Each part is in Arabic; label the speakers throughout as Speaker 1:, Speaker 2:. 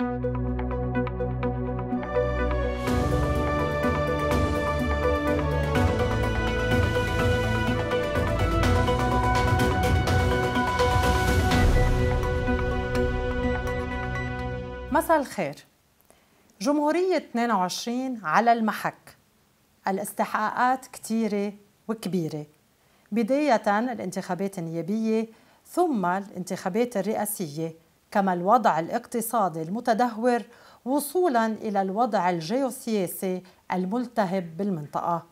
Speaker 1: مساء الخير جمهورية 22 على المحك الاستحقاقات كتيرة وكبيرة بداية الانتخابات النيابية ثم الانتخابات الرئاسية كما الوضع الاقتصادي المتدهور وصولا الى الوضع الجيوسياسي الملتهب بالمنطقه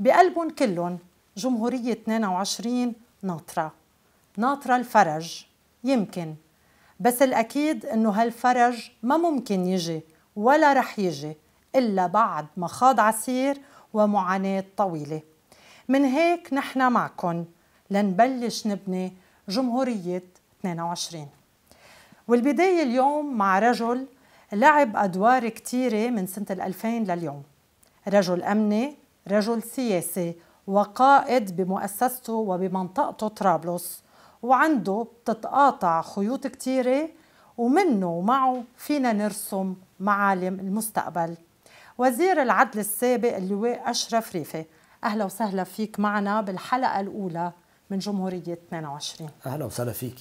Speaker 1: بقلب كل جمهوريه 22 ناطره ناطره الفرج يمكن بس الاكيد انه هالفرج ما ممكن يجي ولا رح يجي الا بعد مخاض عسير ومعاناه طويله من هيك نحن معكن لنبلش نبني جمهوريه 22 والبداية اليوم مع رجل لعب أدوار كتيرة من سنة 2000 لليوم رجل أمني رجل سياسي وقائد بمؤسسته وبمنطقته طرابلس وعنده تتقاطع خيوط كتيرة ومنه ومعه فينا نرسم معالم المستقبل وزير العدل السابق اللواء أشرف ريفي أهلا وسهلا فيك معنا بالحلقة الأولى من جمهورية
Speaker 2: 22 أهلا وسهلا فيك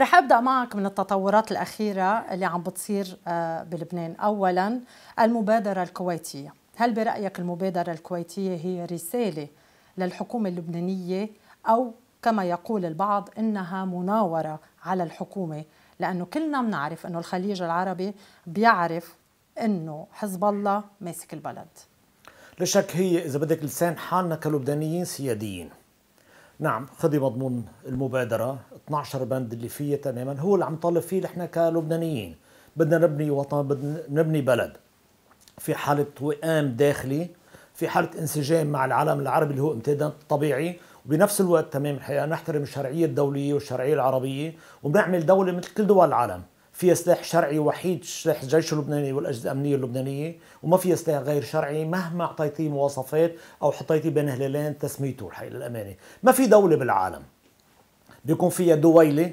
Speaker 1: رح ابدا معك من التطورات الاخيره اللي عم بتصير آه، بلبنان اولا المبادره الكويتيه هل برايك المبادره الكويتيه هي رساله للحكومه اللبنانيه او كما يقول البعض انها مناوره على الحكومه لانه كلنا بنعرف انه الخليج العربي بيعرف انه حزب الله ماسك البلد
Speaker 2: لا شك هي اذا بدك لسان حالنا كلبنانيين سياديين نعم خذي مضمون المبادرة 12 بند اللي فيه تماما هو اللي عم طالب فيه نحن كلبنانيين بدنا نبني وطن بدنا نبني بلد في حالة وئام داخلي في حالة انسجام مع العالم العربي اللي هو امتداد طبيعي وبنفس الوقت تمام الحقيقة نحترم الشرعية الدولية والشرعية العربية وبنعمل دولة مثل كل دول العالم فيها سلاح شرعي وحيد سلاح الجيش اللبناني والاجهزه الامنيه اللبنانيه وما فيها سلاح غير شرعي مهما اعطيتيه مواصفات او حطيتي بين هلالين تسميته الحقيقه للامانه ما في دوله بالعالم بيكون فيها دويله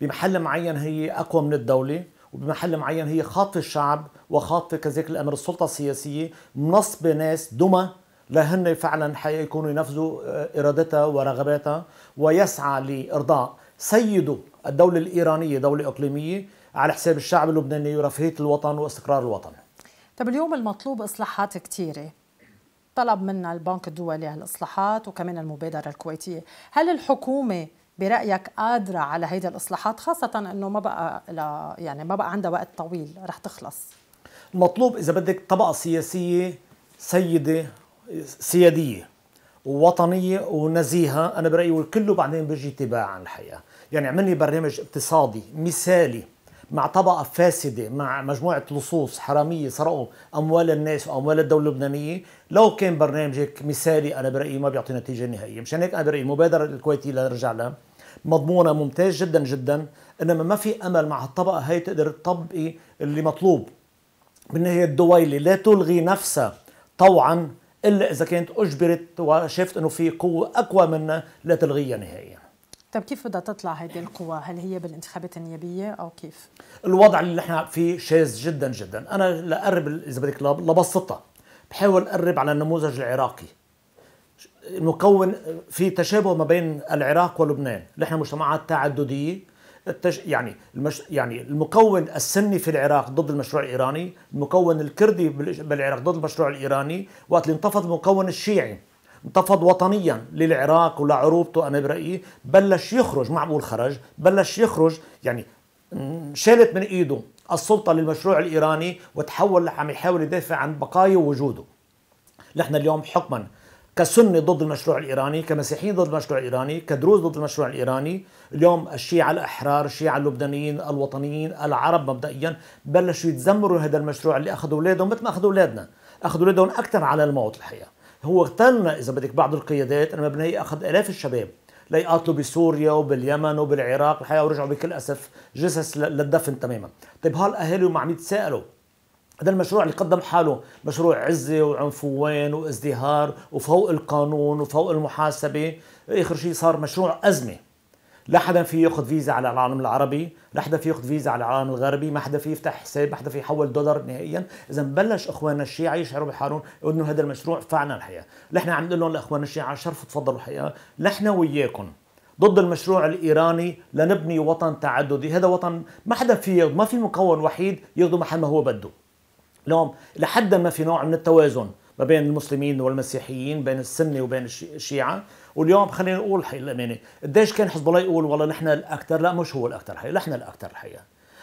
Speaker 2: بمحل معين هي اقوى من الدوله وبمحل معين هي خاطفه الشعب وخاطفه كذلك الامر السلطه السياسيه منصبه ناس دمى لهن فعلا حقيقه يكونوا ينفذوا آه، ارادتها ورغباتها ويسعى لارضاء سيده الدوله الايرانيه دوله اقليميه على حساب الشعب اللبناني ورفاهية الوطن واستقرار الوطن
Speaker 1: طب اليوم المطلوب إصلاحات كثيرة طلب منا البنك الدولي هالإصلاحات وكمان المبادرة الكويتية هل الحكومة برأيك قادرة على هيدي الإصلاحات خاصة أنه ما بقى لا يعني ما بقى عندها وقت طويل رح تخلص
Speaker 2: المطلوب إذا بدك طبقة سياسية سيدة سيادية ووطنية ونزيهة أنا برأيي كله بعدين بيجي تباعا الحقيقة يعني عملني برنامج اقتصادي مثالي مع طبقة فاسدة مع مجموعة لصوص حرامية سرقوا أموال الناس وأموال الدولة اللبنانية لو كان برنامج هيك مثالي أنا برأيي ما بيعطي نتيجة نهائية مشان هيك أنا برأيي المبادرة الكويتية لنرجع لها مضمونة ممتاز جدا جدا إنما ما في أمل مع الطبقة هي تقدر تطبقي اللي مطلوب من هي الدويلة لا تلغي نفسها طوعا إلا إذا كانت أجبرت وشافت إنه في قوة أقوى منها لا تلغيها نهائياً
Speaker 1: طيب كيف بدها تطلع هذه القوى؟ هل هي بالانتخابات النيابيه او كيف؟
Speaker 2: الوضع اللي نحن فيه شاذ جدا جدا، انا لاقرب اذا بدك لبسطها بحاول اقرب على النموذج العراقي نكون في تشابه ما بين العراق ولبنان، نحن مجتمعات تعدديه التش... يعني المش... يعني المكون السني في العراق ضد المشروع الايراني، المكون الكردي بالعراق ضد المشروع الايراني، وقت اللي انتفض المكون الشيعي انتفض وطنيا للعراق ولعروبته انا برايي بلش يخرج بقول خرج بلش يخرج يعني شالت من ايده السلطه للمشروع الايراني وتحول عم يحاول يدافع عن بقايا وجوده نحن اليوم حكما كسني ضد المشروع الايراني، كمسيحيين ضد المشروع الايراني، كدروز ضد المشروع الايراني، اليوم الشيعة الاحرار، الشيعة اللبنانيين، الوطنيين، العرب مبدئيا بلشوا يتذمروا هذا المشروع اللي اخذوا اولادهم مثل ما اخذوا اولادنا، اخذوا اولادهم اكثر على الموت الحقيقه. هو اغتنى اذا بدك بعض القيادات مبني اخذ الاف الشباب ليقاتلوا بسوريا وباليمن وبالعراق الحقيقه ورجعوا بكل اسف جثث للدفن تماما طيب هالاهالي وما عم يتساءلوا هذا المشروع اللي قدم حاله مشروع عزة وعنفوان وازدهار وفوق القانون وفوق المحاسبة آخر شيء صار مشروع أزمة لا حدا في ياخذ فيزا على العالم العربي لا حدا في ياخذ فيزا على العالم الغربي ما حدا في يفتح حساب ما حدا في يحول دولار نهائيا اذا بلش اخواننا الشيعة يشعروا بحالهم انه هذا المشروع فعلا الحياة، نحن عم نقول لهم لاخواننا الشيعة شرفوا تفضلوا الحقيقه نحن وياكم ضد المشروع الايراني لنبني وطن تعددي هذا وطن ما حدا في ما في مكون وحيد ياخذه محل ما هو بده اليوم لحد ما في نوع من التوازن ما بين المسلمين والمسيحيين بين السنه وبين الشيعه واليوم خلينا نقول حي يعني قديش كان حزب الله يقول والله نحن الاكثر لا مش هو الاكثر حي نحن الاكثر حي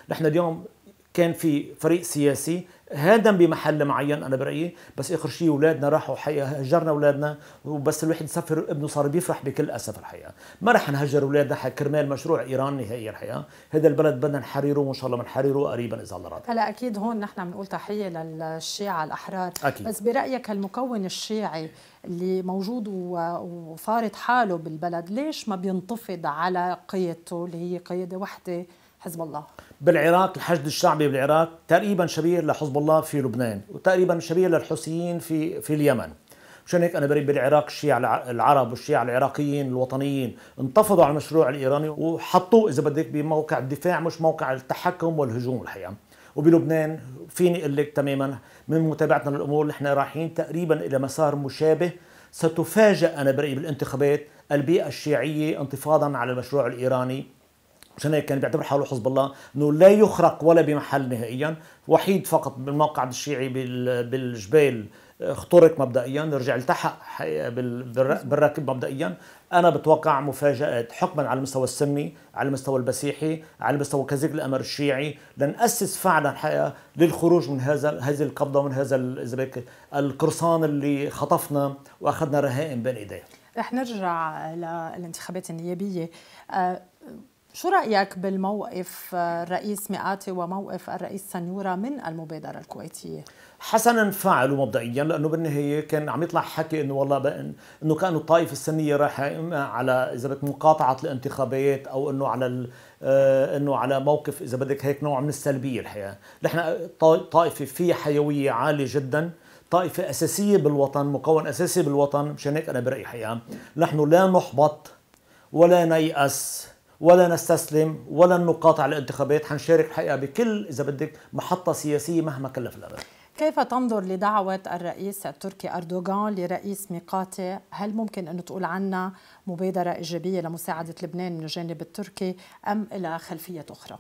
Speaker 2: نحن اليوم كان في فريق سياسي هذا بمحل معين انا برايي بس اخر شيء اولادنا راحوا حقيقه هجرنا اولادنا وبس الواحد يسفر ابنه صار بيفرح بكل اسف الحقيقه ما رح نهجر اولادنا كرمال مشروع ايران نهائي الحقيقه هذا البلد بدنا نحرره وان شاء الله بنحرره قريبا اذا الله راضي
Speaker 1: هلا اكيد هون نحن بنقول تحيه للشيعه الاحرار أكيد. بس برايك المكون الشيعي اللي موجود وفارض حاله بالبلد ليش ما بينتفض على قيادته اللي هي قياده وحده حزب الله
Speaker 2: بالعراق الحشد الشعبي بالعراق تقريبا شبيه لحزب الله في لبنان وتقريبا شبيه للحوثيين في في اليمن مشان هيك انا بريد بالعراق الشيعة العرب والشيعة العراقيين الوطنيين انتفضوا على المشروع الايراني وحطوه اذا بدك بموقع الدفاع مش موقع التحكم والهجوم الحقيقه وبلبنان فيني اقول لك تماما من متابعتنا للامور نحن رايحين تقريبا الى مسار مشابه ستفاجئ انا برايي بالانتخابات البيئه الشيعيه انتفاضا على المشروع الايراني عشان هيك كان بيعتبر حاله حزب الله انه لا يخرق ولا بمحل نهائيا وحيد فقط بالمقعد الشيعي بالجبال آه، اخترق مبدئيا رجع التحق بالراكب مبدئيا انا بتوقع مفاجات حكما على المستوى السني على المستوى المسيحي على المستوى كذلك الامر الشيعي لنأسس فعلا حقيقه للخروج من هذا هذه القبضه من هذا القرصان اللي خطفنا واخذنا رهائن بين ايديه
Speaker 1: رح نرجع للانتخابات النيابية آه، شو رأيك بالموقف الرئيس مئاتي وموقف الرئيس سنيورة من المبادرة الكويتية؟
Speaker 2: حسنا فعلوا مبدئيا لانه بالنهايه كان عم يطلع حكي انه والله بأن انه كانوا الطائفه السنيه رايحه اما على اذا بدك مقاطعه الانتخابات او انه على آه، انه على موقف اذا بدك هيك نوع من السلبيه الحقيقه، نحن طائفه فيها حيويه عاليه جدا طائفه اساسيه بالوطن، مكون اساسي بالوطن، مشان هيك انا برايي حقيقه نحن لا نحبط ولا نيأس ولا نستسلم ولا نقاطع الانتخابات حنشارك الحقيقه بكل اذا بدك محطه سياسيه مهما كلف الابد
Speaker 1: كيف تنظر لدعوة الرئيس التركي أردوغان لرئيس ميقاتي هل ممكن أن تقول عنها مبادرة إيجابية لمساعدة لبنان من الجانب التركي أم إلى خلفية أخرى؟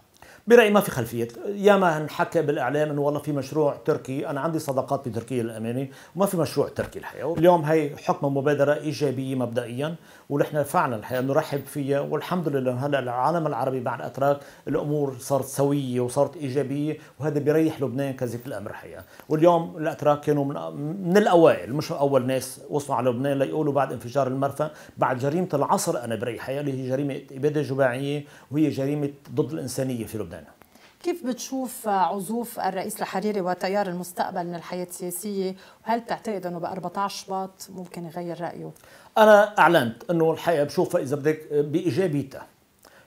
Speaker 2: برايي ما في خلفيه ياما انحكى بالاعلام انه والله في مشروع تركي انا عندي صداقات بتركيا للامانه وما في مشروع تركي الحقيقه اليوم هي حكم مبادره ايجابيه مبدئيا ونحن فعلا الحقيقه نرحب فيها والحمد لله هلا العالم العربي مع الاتراك الامور صارت سويه وصارت ايجابيه وهذا بيريح لبنان كذلك الامر الحقيقه واليوم الاتراك كانوا من, من الاوائل مش اول ناس وصلوا على لبنان ليقولوا بعد انفجار المرفأ بعد جريمه العصر انا برأيي اللي هي جريمه اباده جماعيه وهي جريمه ضد الانسانيه في لبنان
Speaker 1: كيف بتشوف عزوف الرئيس الحريري وتيار المستقبل من الحياة السياسية وهل تعتقد أنه ب 14 شباط ممكن يغير رأيه؟
Speaker 2: أنا أعلنت أنه الحقيقة بشوفها إذا بدك بإيجابيتها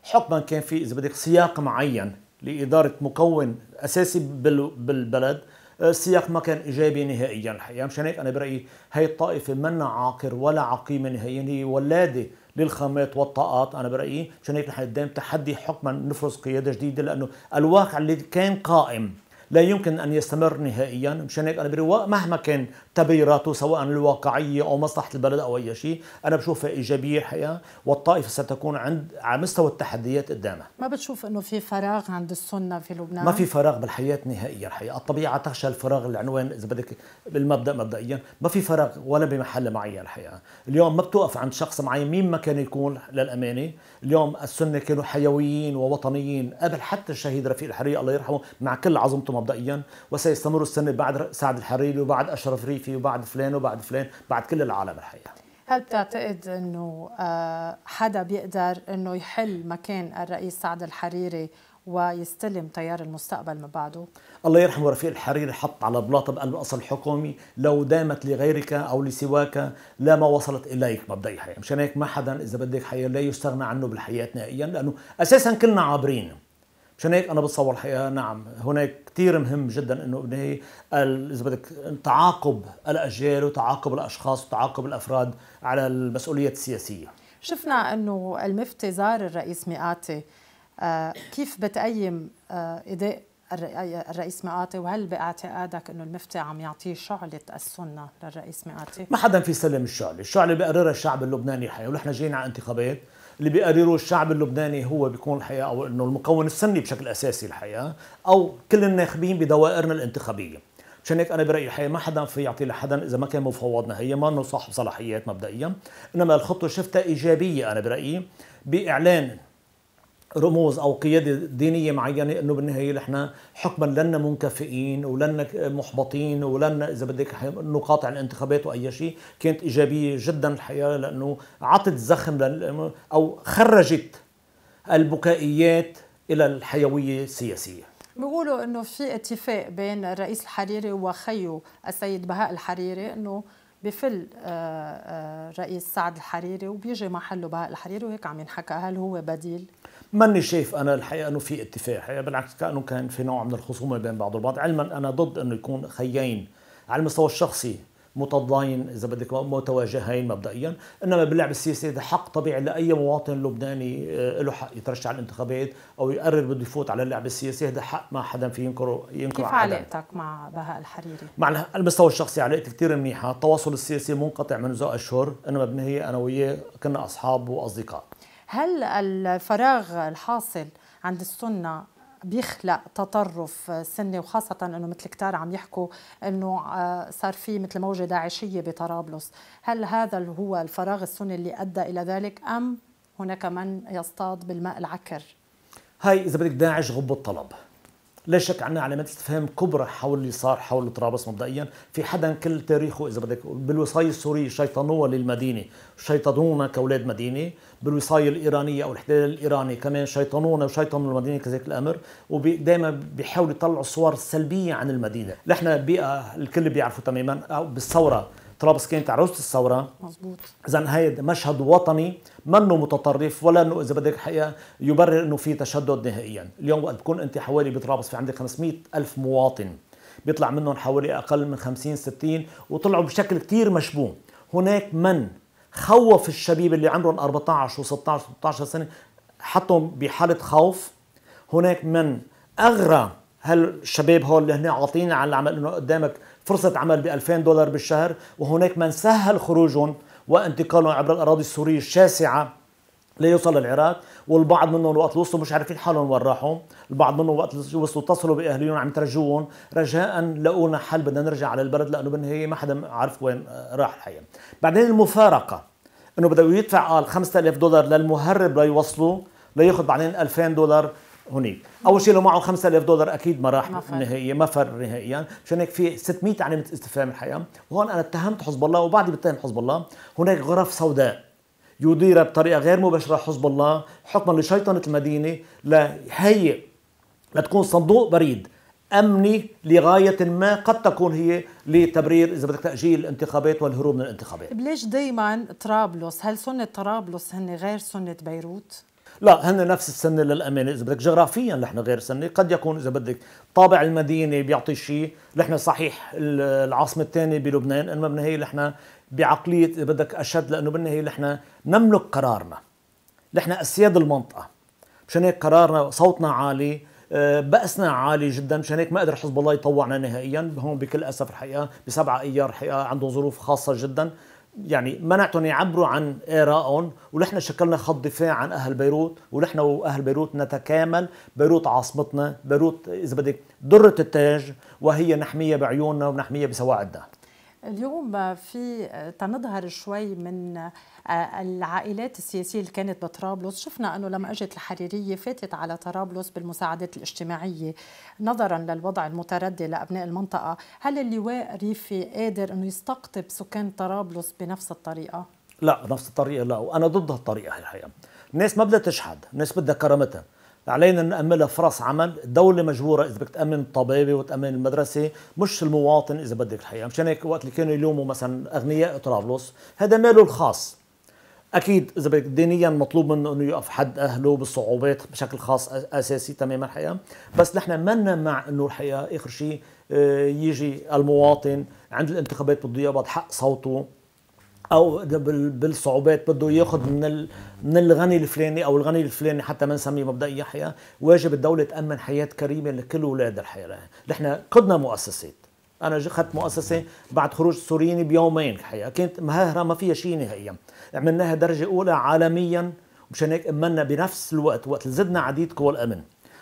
Speaker 2: حكما كان في إذا بدك سياق معين لإدارة مكون أساسي بالبلد آه، السياق ما كان ايجابي نهائيا الحقيقه مشان هيك انا برايي هي الطائفه منا عاقر ولا عقيمه نهائيا هي ولاده للخامات والطاقات انا برايي عشان هيك نحن قدام تحدي حكما نفرز قياده جديده لانه الواقع اللي كان قائم لا يمكن ان يستمر نهائيا مشان هيك انا برواء مهما كان تبيراته سواء الواقعية أو مصلحة البلد أو أي شيء أنا بشوفها إيجابية الحقيقة والطائفة ستكون عند على مستوى التحديات قدامها
Speaker 1: ما بتشوف أنه في فراغ عند السنة في لبنان؟ ما في
Speaker 2: فراغ بالحياة نهائيا الحقيقة الطبيعة تخشى الفراغ العنوان إذا بدك بالمبدأ مبدئيا ما في فراغ ولا بمحل معين الحقيقة اليوم ما بتوقف عند شخص معين مين ما كان يكون للأمانة اليوم السنة كانوا حيويين ووطنيين قبل حتى الشهيد رفيق الحريري الله يرحمه مع كل عظمته مبدئيا وسيستمر السنة بعد سعد الحريري وبعد أشرف ريف الريفي وبعد فلان وبعد فلان بعد كل العالم الحقيقه
Speaker 1: هل بتعتقد انه آه، حدا بيقدر انه يحل مكان الرئيس سعد الحريري ويستلم تيار المستقبل من بعده
Speaker 2: الله يرحمه رفيق الحريري حط على بلاطه بقلب الاصل الحكومي لو دامت لغيرك او لسواك لا ما وصلت اليك مبدئيا الحياه مشان هيك ما حدا اذا بدك حياه لا يستغنى عنه بالحياه نهائيا لانه اساسا كلنا عابرين عشان هيك انا بتصور الحقيقه نعم هناك كثير مهم جدا انه هي اذا بدك تعاقب الاجيال وتعاقب الاشخاص وتعاقب الافراد على المسؤوليات السياسيه
Speaker 1: شفنا انه المفتي زار الرئيس مئاتي آه كيف بتقيم آه اداء الرئيس مئاتي وهل باعتقادك انه المفتي عم يعطيه شعله السنه للرئيس مئاتي؟
Speaker 2: ما حدا في سلم الشعله، الشعله بيقررها الشعب اللبناني الحقيقه ونحن جايين على انتخابات اللي بيقرره الشعب اللبناني هو بيكون الحقيقه او انه المكون السني بشكل اساسي الحقيقه او كل الناخبين بدوائرنا الانتخابيه مشان هيك انا برايي الحقيقه ما حدا في يعطي لحدا اذا ما كان مفوضنا هي ما انه صاحب صلاحيات مبدئيا انما الخطوه شفتها ايجابيه انا برايي باعلان رموز او قياده دينيه معينه انه بالنهايه نحن حكما لنا منكفئين ولنا محبطين ولنا اذا بدك نقاطع الانتخابات واي شيء كانت ايجابيه جدا الحقيقه لانه عطت زخم او خرجت البكائيات الى الحيويه السياسيه
Speaker 1: بيقولوا انه في اتفاق بين الرئيس الحريري وخيه السيد بهاء الحريري انه بفل الرئيس آه، آه، سعد الحريري وبيجي محله بهاء الحريري وهيك عم ينحكى هل هو بديل
Speaker 2: ماني شايف انا الحقيقه انه في اتفاق الحقيقه بالعكس كانه كان في نوع من الخصومه بين بعض البعض علما انا ضد انه يكون خيين على المستوى الشخصي متضاين اذا بدك متواجهين مبدئيا انما باللعب السياسي هذا حق طبيعي لاي مواطن لبناني آه، له حق يترشح على الانتخابات او يقرر بده يفوت على اللعب السياسي هذا حق ما حدا في ينكره ينكره كيف
Speaker 1: علاقتك مع بهاء الحريري؟ مع
Speaker 2: المستوى الشخصي علاقتي كثير منيحه التواصل السياسي منقطع منذ اشهر انما بالنهايه انا وياه كنا اصحاب واصدقاء
Speaker 1: هل الفراغ الحاصل عند السنه بيخلق تطرف سني وخاصة انه مثل كتار عم يحكوا انه آه، صار في مثل موجة داعشية بطرابلس، هل هذا هو الفراغ السني اللي ادى الى ذلك ام هناك من يصطاد بالماء العكر؟
Speaker 2: هاي اذا بدك داعش غب الطلب، لا شك عنا علامات استفهام كبرى حول اللي صار حول طرابلس مبدئيا في حدا كل تاريخه اذا بدك بالوصايه السوريه شيطنوها للمدينه شيطنونا كاولاد مدينه بالوصايه الايرانيه او الاحتلال الايراني كمان شيطنونا وشيطنوا المدينه كذلك الامر ودائما بيحاولوا يطلعوا صور سلبيه عن المدينه نحن بيئه الكل بيعرفوا تماما او بالثوره طرابلس كانت عروسه الثوره مظبوط اذا هي مشهد وطني منه متطرف ولا انه اذا بدك حقيقه يبرر انه في تشدد نهائيا اليوم وقت بتكون انت حوالي بطرابلس في عندك 500 الف مواطن بيطلع منهم حوالي اقل من 50 60 وطلعوا بشكل كثير مشبوه هناك من خوف الشبيب اللي عمرهم 14 و16 و16 سنه حطهم بحاله خوف هناك من اغرى هل الشباب هول اللي هن عاطين على العمل انه قدامك فرصه عمل ب 2000 دولار بالشهر وهناك من سهل خروجهم وانتقالهم عبر الاراضي السوريه الشاسعه ليوصل للعراق والبعض منهم وقت وصلوا مش عارفين حالهم وين راحوا البعض منهم وقت وصلوا اتصلوا باهليهم عم ترجوهم رجاء لقونا حل بدنا نرجع على البلد لانه بالنهايه ما حدا عارف وين راح الحقيقه بعدين المفارقه انه بده يدفع قال 5000 دولار للمهرب ليوصلوا لياخذ بعدين 2000 دولار هنيك اول شيء لو معه 5000 دولار اكيد ما راح نهائيا ما فر نهائيا مشان هيك في 600 علامه استفهام الحقيقه وهون انا اتهمت حزب الله وبعدي بتهم حزب الله هناك غرف سوداء يديرها بطريقه غير مباشره حزب الله حكما لشيطنه المدينه لهي لتكون صندوق بريد امني لغايه ما قد تكون هي لتبرير اذا بدك تاجيل الانتخابات والهروب من الانتخابات.
Speaker 1: طيب، ليش دائما طرابلس، هل سنه طرابلس هن غير سنه بيروت؟
Speaker 2: لا هن نفس السنة للأمانة إذا بدك جغرافيا نحن غير سنة قد يكون إذا بدك طابع المدينة بيعطي شيء نحن صحيح العاصمة الثانية بلبنان إنما بالنهاية نحن بعقلية إذا بدك أشد لأنه بالنهاية نحن نملك قرارنا نحن أسياد المنطقة مشان هيك قرارنا صوتنا عالي آه، بأسنا عالي جدا مشان هيك ما قدر حزب الله يطوعنا نهائيا هون بكل أسف الحقيقة بسبعة أيار الحقيقة عنده ظروف خاصة جدا يعني منعتهم يعبروا عن ارائهم ونحن شكلنا خط دفاع عن اهل بيروت ونحن واهل بيروت نتكامل بيروت عاصمتنا بيروت اذا بدك دره التاج وهي نحميها بعيوننا ونحميها بسواعدنا
Speaker 1: اليوم في تنظهر شوي من آه، العائلات السياسية اللي كانت بطرابلس شفنا أنه لما أجت الحريرية فاتت على طرابلس بالمساعدات الاجتماعية نظرا للوضع المتردي لأبناء المنطقة هل اللواء ريفي قادر أنه يستقطب سكان طرابلس بنفس الطريقة؟
Speaker 2: لا نفس الطريقة لا وأنا ضد هالطريقة الحقيقة الناس ما بدها تشحد الناس بدها كرامتها علينا نأملها فرص عمل الدولة مجبورة إذا بدك تأمن الطبابة وتأمن المدرسة مش المواطن إذا بدك الحقيقة مشان هيك وقت اللي كانوا يلوموا مثلا أغنياء طرابلس هذا ماله الخاص اكيد اذا بدك دينيا مطلوب منه انه يقف حد اهله بالصعوبات بشكل خاص اساسي تماما الحقيقه بس نحن منا مع انه الحقيقه اخر شيء آه، يجي المواطن عند الانتخابات بده يقبض حق صوته او بالصعوبات بده ياخذ من من الغني الفلاني او الغني الفلاني حتى ما نسميه مبدئيا حياه واجب الدوله تامن حياه كريمه لكل اولاد الحياه نحن قدنا مؤسسات انا اخذت مؤسسه بعد خروج السوريين بيومين الحقيقه كانت مهاره ما فيها شيء نهائيا عملناها درجه اولى عالميا مشان هيك امنا بنفس الوقت وقت زدنا عديد قوى الامن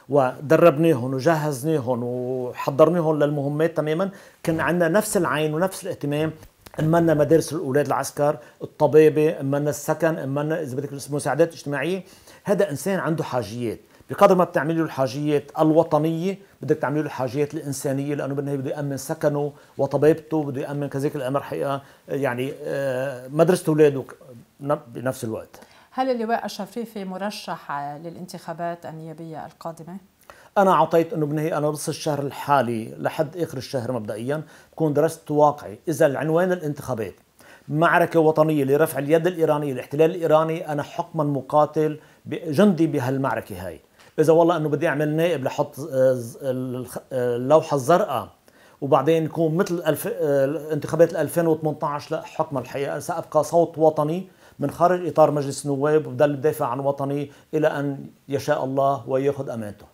Speaker 2: ودربناهم وجهزناهم وحضرناهم للمهمات تماما كان عندنا نفس العين ونفس الاهتمام امنا مدارس الاولاد العسكر الطبابه امنا السكن امنا اذا بدك المساعدات الاجتماعيه هذا انسان عنده حاجيات بقدر ما بتعملي له الحاجيات الوطنيه بدك تعملي له الحاجيات الانسانيه لانه بالنهايه بده يامن سكنه وطبيبته بده يامن كذلك الامر حقيقه يعني آه، مدرسه اولاده بنفس الوقت
Speaker 1: هل اللواء الشفيفي مرشح للانتخابات النيابيه القادمه؟
Speaker 2: انا اعطيت انه بنهي انا نص الشهر الحالي لحد اخر الشهر مبدئيا بكون درست واقعي اذا العنوان الانتخابات معركة وطنية لرفع اليد الإيرانية الاحتلال الإيراني أنا حكما مقاتل جندي بهالمعركة هاي اذا والله انه بدي اعمل نائب لحط آه، آه، اللوحه الزرقاء وبعدين يكون مثل الف... آه، انتخابات 2018 لا حكم الحقيقه سابقى صوت وطني من خارج اطار مجلس النواب وبضل دافع عن وطني الى ان يشاء الله وياخذ امانته.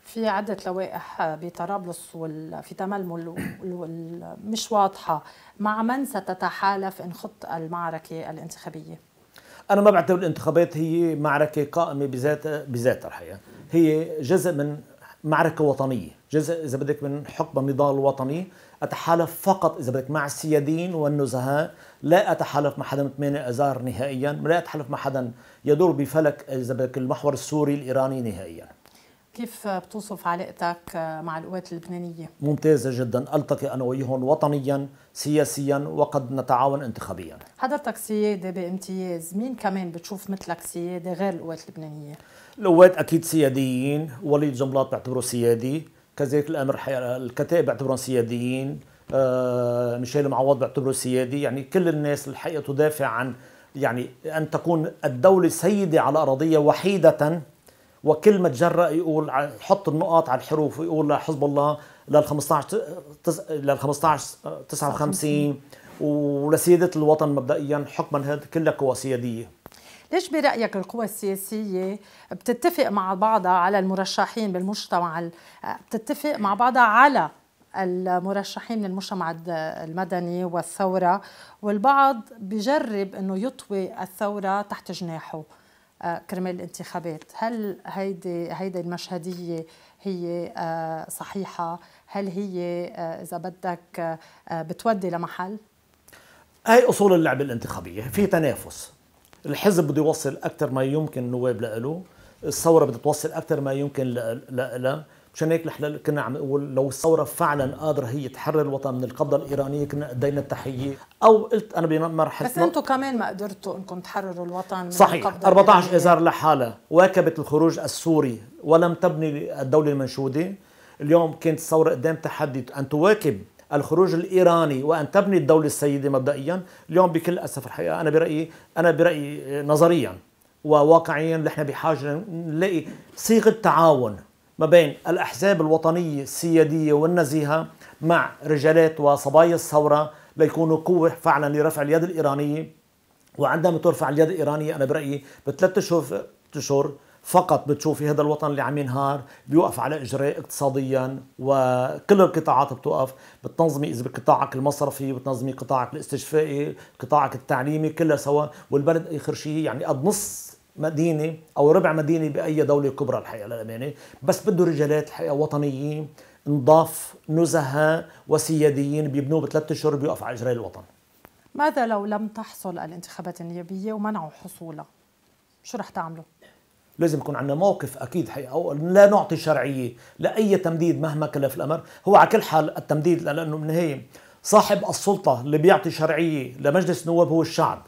Speaker 1: في عدة لوائح بطرابلس وفي تململ مش واضحة مع من ستتحالف إن خط المعركة الانتخابية؟
Speaker 2: أنا ما بعتبر الانتخابات هي معركة قائمة بذاتها بذاتها الحقيقة هي جزء من معركة وطنية جزء إذا بدك من حقبة نضال وطني أتحالف فقط إذا بدك مع السيادين والنزهاء لا أتحالف مع حدا من 8 أذار نهائيا لا أتحالف مع حدا يدور بفلك إذا بدك المحور السوري الإيراني نهائيا
Speaker 1: كيف بتوصف علاقتك مع القوات اللبنانية؟
Speaker 2: ممتازة جدا ألتقي أنا وياهم وطنيا سياسيا وقد نتعاون انتخابيا
Speaker 1: حضرتك سيادة بامتياز مين كمان بتشوف مثلك سيادة غير القوات اللبنانية؟
Speaker 2: القوات أكيد سياديين وليد جملات بعتبره سيادي كذلك الأمر حي... الكتائب بعتبرهم سياديين آه ميشيل معوض بعتبره سيادي يعني كل الناس الحقيقة تدافع عن يعني أن تكون الدولة سيدة على أراضيها وحيدة وكل ما تجرأ يقول يحط النقاط على الحروف ويقول لحزب الله لل 15 لل 15 59 ولسيادة الوطن مبدئيا حكما هذا كلها قوى سيادية
Speaker 1: ليش برأيك القوى السياسية بتتفق مع بعضها على المرشحين بالمجتمع بتتفق مع بعضها على المرشحين من المجتمع المدني والثورة والبعض بجرب أنه يطوي الثورة تحت جناحه آه، كرمال الانتخابات هل هيدي هيدي المشهديه هي آه، صحيحه هل هي آه، اذا بدك بتودي لمحل
Speaker 2: هي اصول اللعبه الانتخابيه في تنافس الحزب بده يوصل اكثر ما يمكن نواب له الثوره بدها توصل اكثر ما يمكن لها مشان هيك نحن كنا عم نقول لو الثوره فعلا قادره هي تحرر الوطن من القبضه الايرانيه كنا ادينا التحيه او قلت انا بمرحله بس انتم
Speaker 1: كمان ما قدرتوا انكم تحرروا الوطن من صحيح القبضه 14
Speaker 2: اذار لحالها واكبت الخروج السوري ولم تبني الدوله المنشوده اليوم كانت الثوره قدام تحدي ان تواكب الخروج الايراني وان تبني الدوله السيده مبدئيا اليوم بكل اسف الحقيقه انا برايي انا برايي نظريا وواقعيا نحن بحاجه نلاقي صيغه تعاون ما بين الأحزاب الوطنية السيادية والنزيهة مع رجالات وصبايا الثورة ليكونوا قوة فعلا لرفع اليد الإيرانية وعندما ترفع اليد الإيرانية أنا برأيي بثلاث أشهر أشهر فقط بتشوفي هذا الوطن اللي عم ينهار بيوقف على اجراء اقتصاديا وكل القطاعات بتوقف بتنظمي اذا بقطاعك المصرفي بتنظمي قطاعك الاستشفائي قطاعك التعليمي كلها سوا والبلد اخر شيء يعني قد نص مدينه او ربع مدينه باي دوله كبرى الحقيقه للامانه بس بده رجالات الحقيقه وطنيين نضاف نزهاء وسياديين بيبنوه بثلاثة اشهر بيقف على اجراء الوطن
Speaker 1: ماذا لو لم تحصل الانتخابات النيابيه ومنعوا حصولها شو رح تعملوا
Speaker 2: لازم يكون عندنا موقف اكيد حقيقه لا نعطي شرعيه لاي تمديد مهما كلف الامر هو على كل حال التمديد لانه بالنهايه صاحب السلطه اللي بيعطي شرعيه لمجلس النواب هو الشعب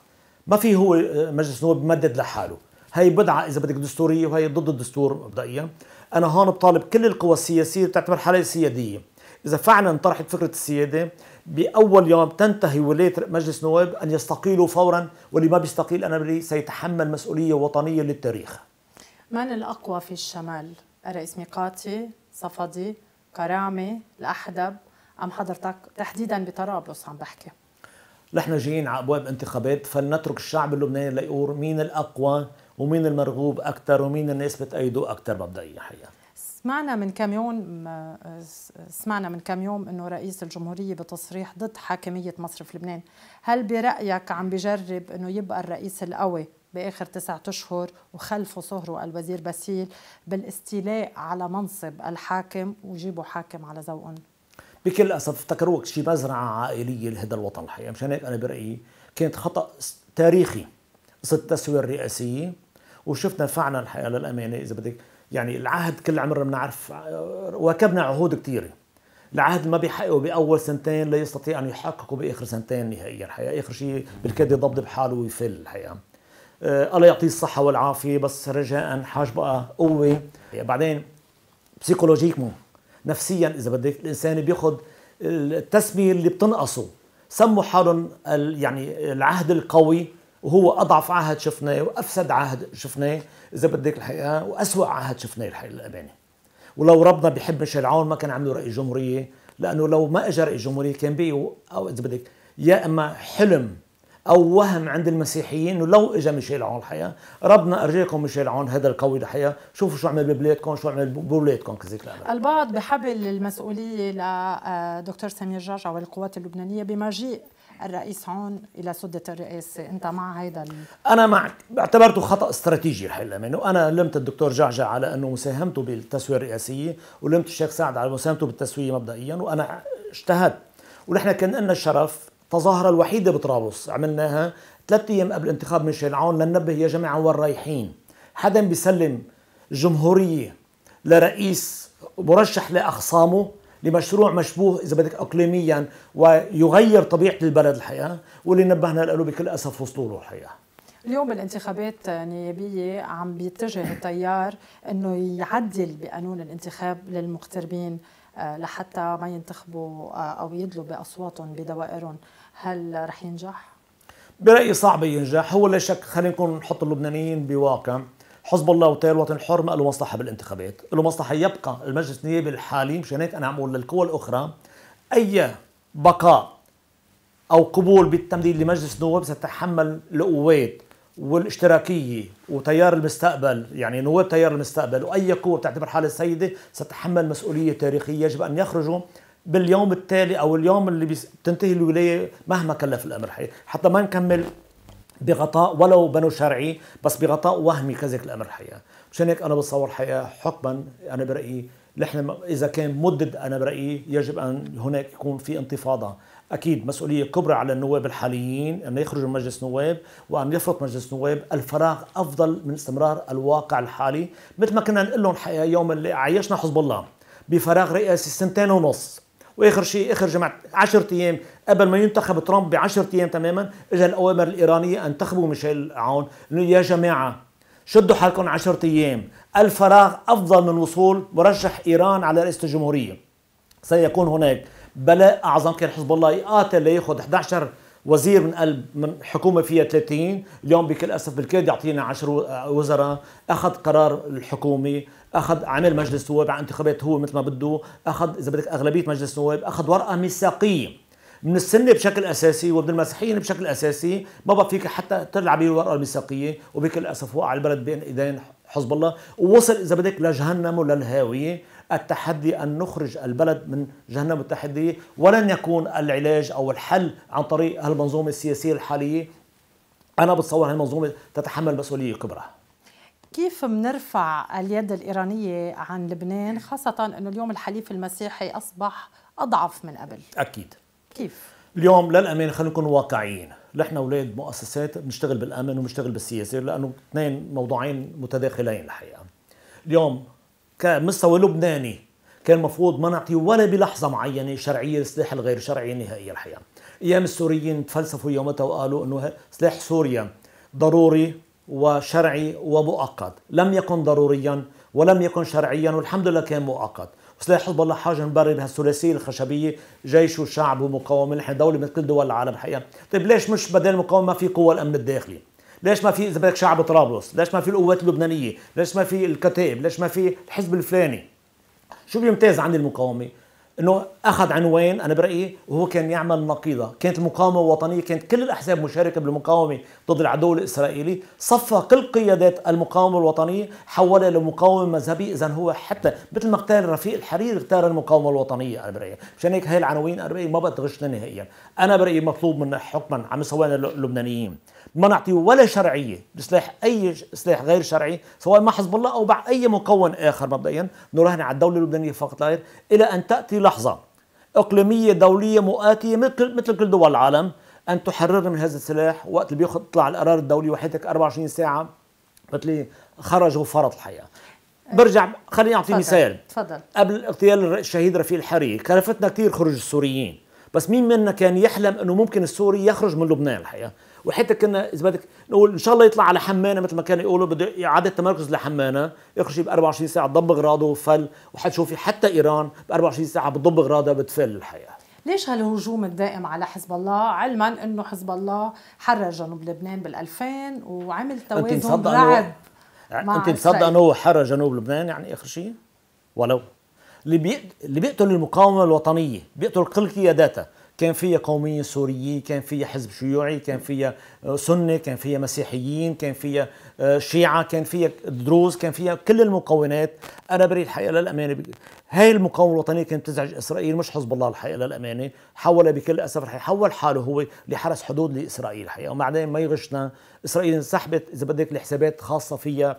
Speaker 2: ما في هو مجلس نواب بمدد لحاله هي بدعه اذا بدك دستوريه وهي ضد الدستور مبدئيا انا هون بطالب كل القوى السياسيه بتعتبر حالة سياديه اذا فعلا طرحت فكره السياده باول يوم تنتهي ولايه مجلس نواب ان يستقيلوا فورا واللي ما بيستقيل انا سيتحمل مسؤوليه وطنيه للتاريخ
Speaker 1: من الاقوى في الشمال رئيس ميقاتي صفدي كرامي الاحدب ام حضرتك تحديدا بطرابلس عم بحكي
Speaker 2: نحن جايين على ابواب انتخابات فلنترك الشعب اللبناني ليقول مين الاقوى ومين المرغوب اكثر ومين الناس بتأيده اكثر مبدئيا حقيقه
Speaker 1: سمعنا من كم يوم سمعنا من كم يوم انه رئيس الجمهوريه بتصريح ضد حاكميه مصرف لبنان، هل برايك عم بجرب انه يبقى الرئيس القوي باخر تسعة اشهر وخلفه صهره الوزير باسيل بالاستيلاء على منصب الحاكم ويجيبوا حاكم على ذوقهم؟
Speaker 2: بكل اسف افتكروك شي مزرعه عائليه لهذا الوطن الحقيقه مشان هيك انا برايي كانت خطا تاريخي قصه التسويه الرئاسيه وشفنا فعلا الحقيقه للامانه اذا بدك يعني العهد كل عمرنا بنعرف واكبنا عهود كثيره العهد ما بيحققه باول سنتين لا يستطيع ان يحققه باخر سنتين نهائيا الحقيقه اخر شيء بالكاد يضبط بحاله ويفل الحقيقه آه الله يعطيه الصحه والعافيه بس رجاء حاج بقى قوه بعدين بسيكولوجيكمون نفسيا اذا بدك الانسان بياخذ التسميه اللي بتنقصه سموا حالهم يعني العهد القوي وهو اضعف عهد شفناه وافسد عهد شفناه اذا بدك الحقيقه واسوا عهد شفناه الحقيقه للامانه ولو ربنا بيحب ميشيل عون ما كان عملوا رئيس جمهوريه لانه لو ما اجى رئيس جمهوريه كان بي او اذا بدك يا اما حلم او وهم عند المسيحيين انه لو اجى ميشيل عون الحقيقه ربنا ارجيكم ميشيل عون هذا القوي الحقيقه شوفوا شو عمل ببلادكم شو عمل بولادكم كذلك
Speaker 1: البعض بحبل المسؤوليه لدكتور آه، سمير جرجع والقوات اللبنانيه بمجيء الرئيس هون الى سده الرئاسه انت مع هيدا ال...
Speaker 2: انا مع اعتبرته خطا استراتيجي الحقيقه منه انا لمت الدكتور جعجع على انه مساهمته بالتسويه الرئاسيه ولمت الشيخ سعد على مساهمته بالتسويه مبدئيا وانا اجتهدت ونحن كان لنا الشرف التظاهره الوحيده بطرابلس عملناها ثلاث ايام قبل انتخاب ميشيل عون لننبه يا جماعه وين رايحين حدا بيسلم جمهوريه لرئيس مرشح لاخصامه لمشروع مشبوه اذا بدك اقليميا ويغير طبيعه البلد الحقيقه واللي نبهنا له بكل اسف وصلوا له الحقيقه
Speaker 1: اليوم بالانتخابات النيابية عم بيتجه التيار انه يعدل بقانون الانتخاب للمغتربين آه، لحتى ما ينتخبوا آه، او يدلوا باصواتهم بدوائرهم، هل رح ينجح؟
Speaker 2: برايي صعب ينجح، هو لا شك خلينا نكون نحط اللبنانيين بواقع حزب الله وتيار الوطني الحر ما له مصلحه بالانتخابات، له مصلحه يبقى المجلس النيابي الحالي مشان هيك انا عم اقول للقوى الاخرى اي بقاء او قبول بالتمديد لمجلس النواب ستتحمل القوات والاشتراكيه وتيار المستقبل يعني نواب تيار المستقبل واي قوه بتعتبر حالها سيده ستتحمل مسؤوليه تاريخيه يجب ان يخرجوا باليوم التالي او اليوم اللي بتنتهي الولايه مهما كلف الامر حتى ما نكمل بغطاء ولو بنو شرعي بس بغطاء وهمي كذلك الامر الحقيقه مشان هيك انا بتصور الحقيقه حكما انا برايي نحن اذا كان مدد انا برايي يجب ان هناك يكون في انتفاضه اكيد مسؤوليه كبرى على النواب الحاليين ان يخرجوا من مجلس النواب وان يفرط مجلس النواب الفراغ افضل من استمرار الواقع الحالي مثل ما كنا نقول لهم الحقيقه يوم اللي عيشنا حزب الله بفراغ رئاسي سنتين ونص واخر شيء اخر جمعت 10 ايام قبل ما ينتخب ترامب ب 10 ايام تماما اجى الاوامر الايرانيه انتخبوا ميشيل عون انه يا جماعه شدوا حالكم 10 ايام الفراغ افضل من وصول مرشح ايران على رئاسه الجمهوريه سيكون هناك بلاء اعظم كان حزب الله يقاتل ليأخذ 11 وزير من قلب من حكومه فيها 30 اليوم بكل اسف بالكاد يعطينا 10 وزراء اخذ قرار الحكومه اخذ عمل مجلس نواب على انتخابات هو مثل ما بده اخذ اذا بدك اغلبيه مجلس نواب اخذ ورقه ميثاقيه من السنه بشكل اساسي ومن المسيحيين بشكل اساسي ما بقى فيك حتى تلعب الورقه الميثاقيه وبكل اسف وقع البلد بين ايدين حزب الله ووصل اذا بدك لجهنم وللهاويه التحدي أن نخرج البلد من جهنم التحدي ولن يكون العلاج أو الحل عن طريق المنظومه السياسية الحالية أنا بتصور هالمنظومة تتحمل مسؤولية كبرى
Speaker 1: كيف بنرفع اليد الإيرانية عن لبنان خاصة أنه اليوم الحليف المسيحي أصبح أضعف من قبل
Speaker 2: أكيد كيف؟ اليوم للأمانة خلينا نكون واقعيين نحن اولاد مؤسسات بنشتغل بالامن وبنشتغل بالسياسه لانه اثنين موضوعين متداخلين الحقيقه اليوم كمستوى لبناني كان المفروض ما نعطي ولا بلحظة معينة شرعية للسلاح الغير شرعي نهائيا الحقيقة أيام السوريين تفلسفوا يومتها وقالوا أنه سلاح سوريا ضروري وشرعي ومؤقت لم يكن ضروريا ولم يكن شرعيا والحمد لله كان مؤقت وسلاح حزب الله حاجه نبرر بهالثلاثيه الخشبيه جيش وشعب ومقاومه نحن دوله مثل كل دول العالم حقيقه طيب ليش مش بدل المقاومه في قوى الامن الداخلي ليش ما في اذا بدك شعب طرابلس ليش ما في القوات اللبنانيه ليش ما في الكتائب ليش ما في الحزب الفلاني شو بيمتاز عن المقاومه انه اخذ عنوان انا برايي وهو كان يعمل نقيضه كانت المقاومه الوطنيه كانت كل الاحزاب مشاركه بالمقاومه ضد العدو الإسرائيلي صفى كل قيادات المقاومة الوطنية حولها لمقاومة مذهبي إذا هو حتى مثل ما اغتال رفيق الحريري اغتال المقاومة الوطنية أنا برأيي مشان هيك هاي العناوين أنا برأيي ما بتغشنا نهائيا أنا برأيي مطلوب منا حكما عم يسوينا اللبنانيين ما نعطي ولا شرعية لسلاح أي سلاح غير شرعي سواء مع حزب الله أو مع أي مكون آخر مبدئيا نراهن على الدولة اللبنانية فقط لا غير إلى أن تأتي لحظة إقليمية دولية مؤاتية مثل كل دول العالم ان تحررنا من هذا السلاح وقت اللي بيطلع القرار الدولي وحياتك 24 ساعه مثل خرج وفرط الحقيقه أه. برجع خليني اعطي مثال تفضل قبل اغتيال الشهيد رفيق الحريري كلفتنا كثير خروج السوريين بس مين منا كان يحلم انه ممكن السوري يخرج من لبنان الحقيقه وحتى كنا اذا بدك نقول ان شاء الله يطلع على حمانه مثل ما كانوا يقولوا بده اعاده تمركز لحمانه يخرج ب 24 ساعه ضب اغراضه وفل وحتشوفي حتى ايران ب 24 ساعه بتضب اغراضها بتفل الحقيقه
Speaker 1: ليش هالهجوم الدائم على حزب الله علما انه حزب الله حرر جنوب لبنان بال2000 وعمل توازن رعب يعني مع انت مصدق انه هو
Speaker 2: حرر جنوب لبنان يعني اخر شيء ولو اللي بيقتل المقاومه الوطنيه بيقتل كل قياداتها كان فيها قوميين سوريين كان فيها حزب شيوعي كان فيها آه، سنة كان فيها مسيحيين كان فيها آه، شيعة كان فيها دروز كان فيها كل المكونات أنا بريد الحقيقة للأمانة هاي المقاومة الوطنية كانت تزعج إسرائيل مش حزب الله الحقيقة للأمانة حول بكل أسف رح يحول حاله هو لحرس حدود لإسرائيل الحقيقة وبعدين ما يغشنا إسرائيل انسحبت إذا بدك لحسابات خاصة فيها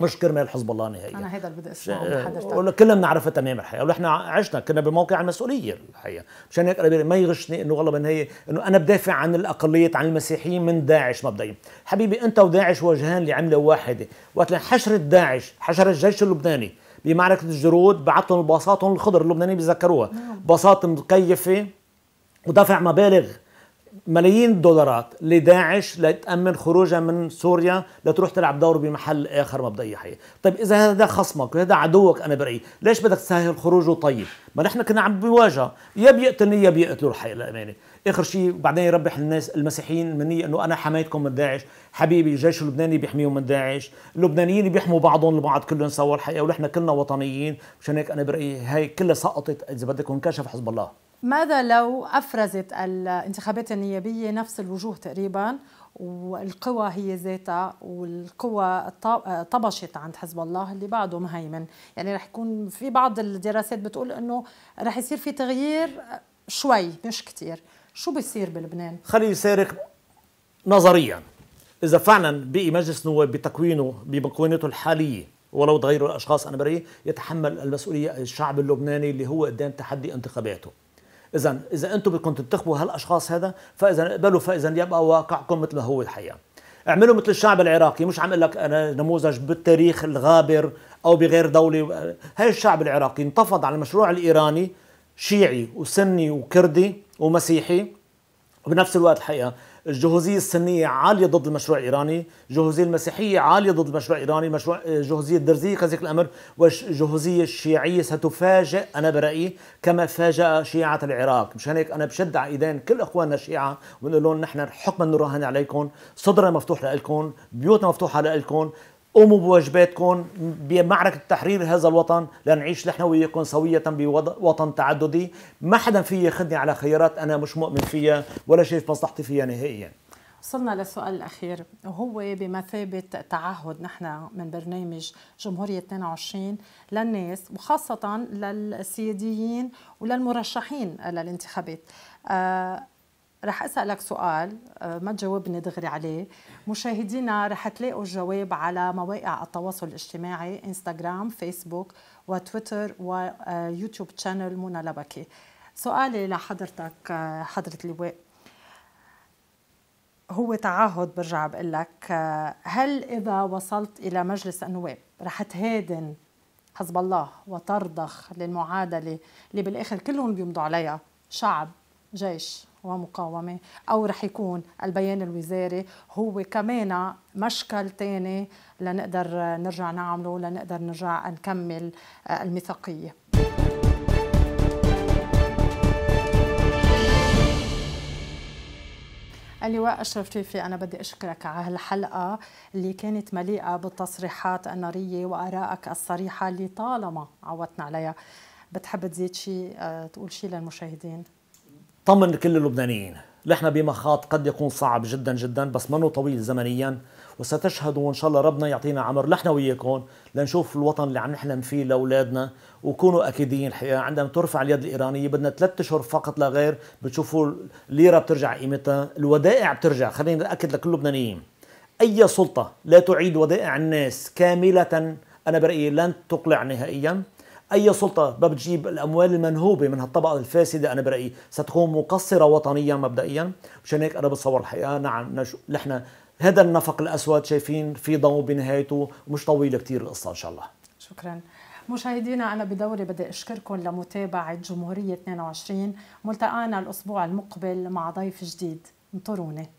Speaker 2: مش كرمال حزب الله نهائيا انا هذا اللي بدي اسمعه حضرتك كلنا بنعرفها تمام الحقيقه ونحن عشنا كنا بموقع المسؤوليه الحقيقه مشان هيك ما يغشني انه والله من هي انه انا بدافع عن الاقليات عن المسيحيين من داعش مبدئيا حبيبي انت وداعش وجهان لعمله واحده وقت حشرت داعش حشر الجيش اللبناني بمعركه الجرود بعثهم باصاتهم الخضر اللبناني بيذكروها نعم. باصات مكيفه ودفع مبالغ ملايين الدولارات لداعش لتأمن خروجها من سوريا لتروح تلعب دور بمحل آخر مبدئي حقيقي طيب إذا هذا خصمك وهذا عدوك أنا برأيي ليش بدك تسهل خروجه طيب ما نحن كنا عم بواجهه يا بيقتلني يا بيقتلوا الحقيقة الأمانة اخر شيء بعدين يربح الناس المسيحيين مني انه انا حمايتكم من داعش حبيبي الجيش اللبناني بيحميهم من داعش اللبنانيين بيحموا بعضهم البعض كلهم سوا الحقيقه ونحن كلنا وطنيين مشان هيك انا برايي هاي كلها سقطت اذا بدك وانكشف حزب الله
Speaker 1: ماذا لو افرزت الانتخابات النيابيه نفس الوجوه تقريبا والقوى هي ذاتها والقوى طبشت عند حزب الله اللي بعده مهيمن يعني رح يكون في بعض الدراسات بتقول انه رح يصير في تغيير شوي مش كتير شو بيصير بلبنان
Speaker 2: خلي يسارك نظريا اذا فعلا بقي مجلس نواب بتكوينه بمكونته الحاليه ولو تغيروا الاشخاص انا برايي يتحمل المسؤوليه الشعب اللبناني اللي هو قدام تحدي انتخاباته اذا اذا انتم بدكم تنتخبوا هالاشخاص هذا فاذا اقبلوا فاذا يبقى واقعكم مثل ما هو الحقيقه اعملوا مثل الشعب العراقي مش عم لك انا نموذج بالتاريخ الغابر او بغير دوله هاي الشعب العراقي انتفض على المشروع الايراني شيعي وسني وكردي ومسيحي وبنفس الوقت الحقيقه الجهوزية السنية عالية ضد المشروع الإيراني الجهوزية المسيحية عالية ضد المشروع الإيراني مشروع الجهوزية آه، الدرزية كذلك الأمر والجهوزية الشيعية ستفاجئ أنا برأيي كما فاجأ شيعة العراق مشان هيك أنا بشد على إيدين كل إخواننا الشيعة ونقول لهم نحن حكما نراهن عليكم صدرنا مفتوح لكم بيوتنا مفتوحة لكم قوموا بواجباتكم بمعركة تحرير هذا الوطن لنعيش نحن وياكم سوية بوطن تعددي ما حدا في ياخذني على خيارات أنا مش مؤمن فيها ولا شايف مصلحتي فيها نهائيا
Speaker 1: وصلنا للسؤال الأخير وهو بمثابة تعهد نحن من برنامج جمهورية 22 للناس وخاصة للسياديين وللمرشحين للانتخابات آه رح اسالك سؤال آه، ما تجاوبني دغري عليه مشاهدينا رح تلاقوا الجواب على مواقع التواصل الاجتماعي انستغرام فيسبوك وتويتر ويوتيوب آه، تشانل منى لبكي سؤالي لحضرتك آه، حضرة اللواء هو تعهد برجع بقول لك هل اذا وصلت الى مجلس النواب رح تهادن حزب الله وترضخ للمعادله اللي بالاخر كلهم بيمضوا عليها شعب جيش ومقاومة أو رح يكون البيان الوزاري هو كمان مشكل تاني لنقدر نرجع نعمله لنقدر نرجع نكمل آه، الميثاقية اللواء أشرف تيفي أنا بدي أشكرك على هالحلقة اللي كانت مليئة بالتصريحات النارية وآرائك الصريحة اللي طالما عودتنا عليها بتحب تزيد شيء آه، تقول شيء للمشاهدين
Speaker 2: طمن كل اللبنانيين نحن بمخاط قد يكون صعب جدا جدا بس منه طويل زمنيا وستشهدوا ان شاء الله ربنا يعطينا عمر نحن وياكم لنشوف الوطن اللي عم نحلم فيه لاولادنا وكونوا اكيدين الحقيقه عندما ترفع اليد الايرانيه بدنا ثلاث اشهر فقط لا غير بتشوفوا الليره بترجع قيمتها، الودائع بترجع، خلينا ناكد لكل اللبنانيين اي سلطه لا تعيد ودائع الناس كامله انا برايي لن تقلع نهائيا أي سلطة ما بتجيب الأموال المنهوبة من هالطبقة الفاسدة أنا برأيي ستكون مقصرة وطنيا مبدئيا مشان هيك أنا بتصور الحقيقة نعم نحن هذا النفق الأسود شايفين في ضوء بنهايته مش طويلة كتير القصة إن شاء الله
Speaker 1: شكراً مشاهدينا أنا بدوري بدي أشكركم لمتابعة جمهورية 22 ملتقانا الأسبوع المقبل مع ضيف جديد انطروني